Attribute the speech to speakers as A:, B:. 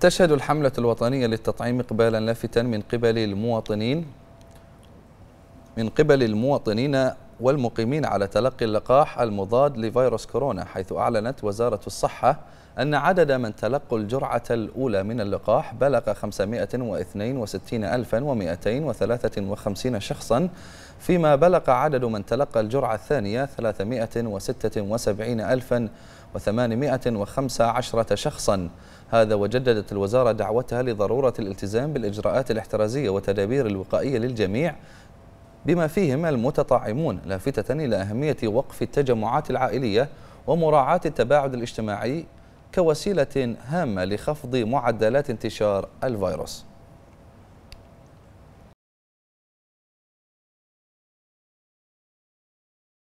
A: تشهد الحملة الوطنية للتطعيم إقبالا لافتا من قبل المواطنين من قبل المواطنين والمقيمين على تلقي اللقاح المضاد لفيروس كورونا حيث أعلنت وزارة الصحة أن عدد من تلقوا الجرعة الأولى من اللقاح بلغ 562253 شخصا فيما بلغ عدد من تلقى الجرعة الثانية 376815 شخصا هذا وجددت الوزارة دعوتها لضرورة الالتزام بالإجراءات الاحترازية والتدابير الوقائية للجميع بما فيهم المتطعمون لافتة إلى أهمية وقف التجمعات العائلية ومراعاة التباعد الاجتماعي كوسيلة هامة لخفض معدلات انتشار الفيروس